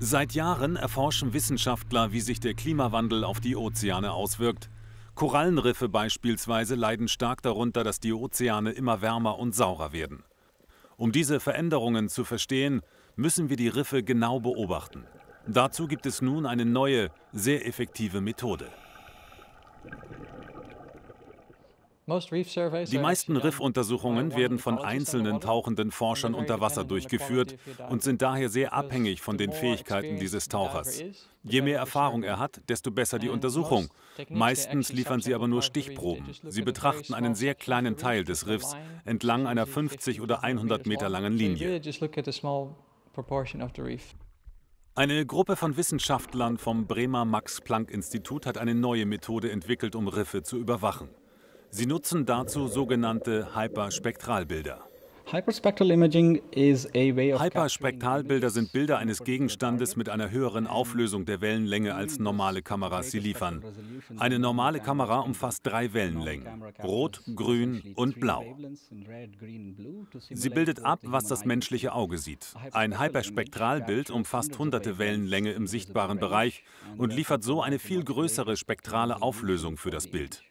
Seit Jahren erforschen Wissenschaftler, wie sich der Klimawandel auf die Ozeane auswirkt. Korallenriffe beispielsweise leiden stark darunter, dass die Ozeane immer wärmer und saurer werden. Um diese Veränderungen zu verstehen, müssen wir die Riffe genau beobachten. Dazu gibt es nun eine neue, sehr effektive Methode. Die meisten Riffuntersuchungen werden von einzelnen tauchenden Forschern unter Wasser durchgeführt und sind daher sehr abhängig von den Fähigkeiten dieses Tauchers. Je mehr Erfahrung er hat, desto besser die Untersuchung. Meistens liefern sie aber nur Stichproben. Sie betrachten einen sehr kleinen Teil des Riffs entlang einer 50 oder 100 Meter langen Linie. Eine Gruppe von Wissenschaftlern vom Bremer Max-Planck-Institut hat eine neue Methode entwickelt, um Riffe zu überwachen. Sie nutzen dazu sogenannte Hyperspektralbilder. Hyperspektralbilder sind Bilder eines Gegenstandes mit einer höheren Auflösung der Wellenlänge als normale Kameras sie liefern. Eine normale Kamera umfasst drei Wellenlängen, rot, grün und blau. Sie bildet ab, was das menschliche Auge sieht. Ein Hyperspektralbild umfasst hunderte Wellenlänge im sichtbaren Bereich und liefert so eine viel größere spektrale Auflösung für das Bild.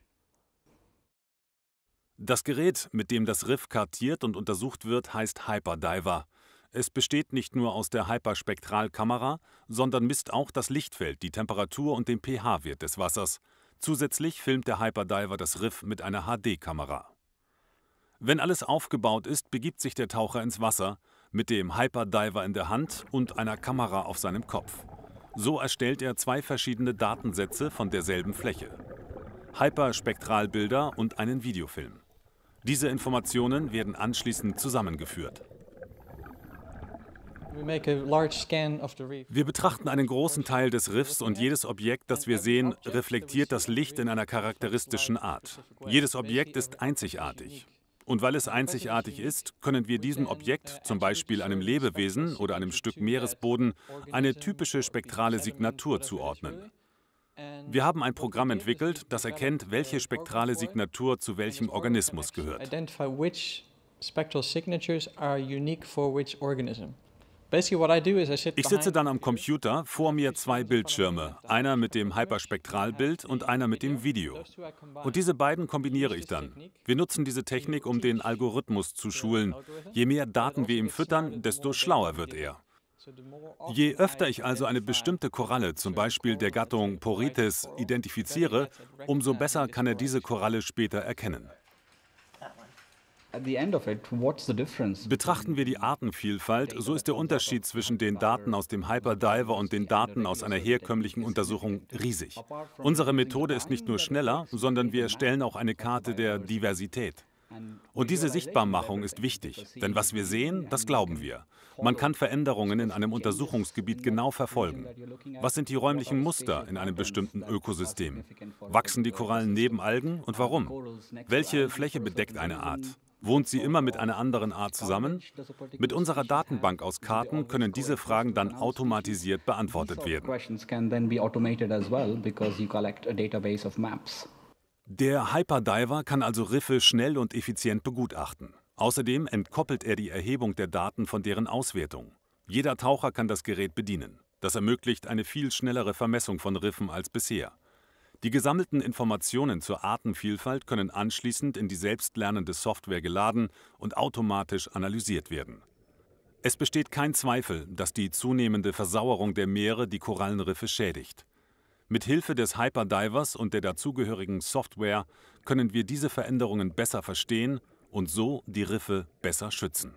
Das Gerät, mit dem das Riff kartiert und untersucht wird, heißt Hyperdiver. Es besteht nicht nur aus der Hyperspektralkamera, sondern misst auch das Lichtfeld, die Temperatur und den pH-Wert des Wassers. Zusätzlich filmt der Hyperdiver das Riff mit einer HD-Kamera. Wenn alles aufgebaut ist, begibt sich der Taucher ins Wasser mit dem Hyperdiver in der Hand und einer Kamera auf seinem Kopf. So erstellt er zwei verschiedene Datensätze von derselben Fläche. Hyperspektralbilder und einen Videofilm. Diese Informationen werden anschließend zusammengeführt. Wir betrachten einen großen Teil des Riffs und jedes Objekt, das wir sehen, reflektiert das Licht in einer charakteristischen Art. Jedes Objekt ist einzigartig. Und weil es einzigartig ist, können wir diesem Objekt, zum Beispiel einem Lebewesen oder einem Stück Meeresboden, eine typische spektrale Signatur zuordnen. Wir haben ein Programm entwickelt, das erkennt, welche spektrale Signatur zu welchem Organismus gehört. Ich sitze dann am Computer, vor mir zwei Bildschirme, einer mit dem Hyperspektralbild und einer mit dem Video. Und diese beiden kombiniere ich dann. Wir nutzen diese Technik, um den Algorithmus zu schulen. Je mehr Daten wir ihm füttern, desto schlauer wird er. Je öfter ich also eine bestimmte Koralle, zum Beispiel der Gattung Porites, identifiziere, umso besser kann er diese Koralle später erkennen. Betrachten wir die Artenvielfalt, so ist der Unterschied zwischen den Daten aus dem Hyperdiver und den Daten aus einer herkömmlichen Untersuchung riesig. Unsere Methode ist nicht nur schneller, sondern wir erstellen auch eine Karte der Diversität. Und diese Sichtbarmachung ist wichtig, denn was wir sehen, das glauben wir. Man kann Veränderungen in einem Untersuchungsgebiet genau verfolgen. Was sind die räumlichen Muster in einem bestimmten Ökosystem? Wachsen die Korallen neben Algen und warum? Welche Fläche bedeckt eine Art? Wohnt sie immer mit einer anderen Art zusammen? Mit unserer Datenbank aus Karten können diese Fragen dann automatisiert beantwortet werden. Der Hyperdiver kann also Riffe schnell und effizient begutachten. Außerdem entkoppelt er die Erhebung der Daten von deren Auswertung. Jeder Taucher kann das Gerät bedienen. Das ermöglicht eine viel schnellere Vermessung von Riffen als bisher. Die gesammelten Informationen zur Artenvielfalt können anschließend in die selbstlernende Software geladen und automatisch analysiert werden. Es besteht kein Zweifel, dass die zunehmende Versauerung der Meere die Korallenriffe schädigt. Mit Hilfe des Hyperdivers und der dazugehörigen Software können wir diese Veränderungen besser verstehen und so die Riffe besser schützen.